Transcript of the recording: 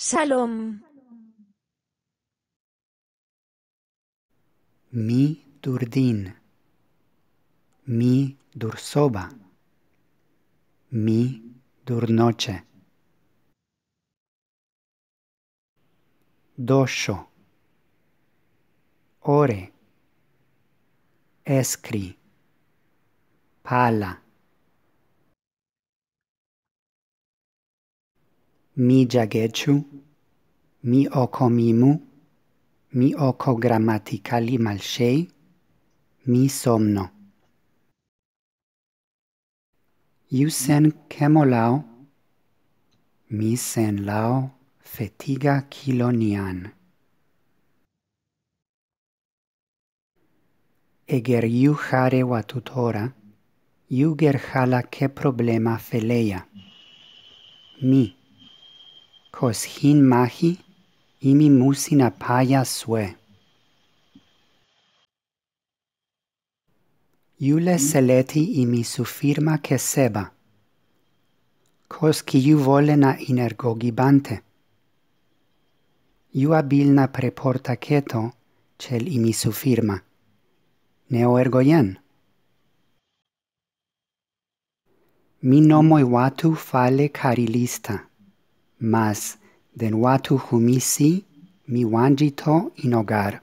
Salom. Mi durdin. Mi dursoba. Mi durnoce. Dosho. Ore. Escri. Pala. Pala. Mi jagechu, mi oko mimu, mi oko grammaticali malshei, mi somno. Iu sen kemo Mi sen lao fetiga kilonian. Eger iu hare watut ora, iu ger hala ke problema feleia. Mi. Cos hin mahi, imi musina paia sue. Iule seleti imi su firma ca seba. Cos quillu volena inergogibante. Iua bilna preporta ceto, cel imi su firma. Neo ergo ien. Mi nomoi vatu fale carilista. mas den watu humisi mi wanjito in hogar.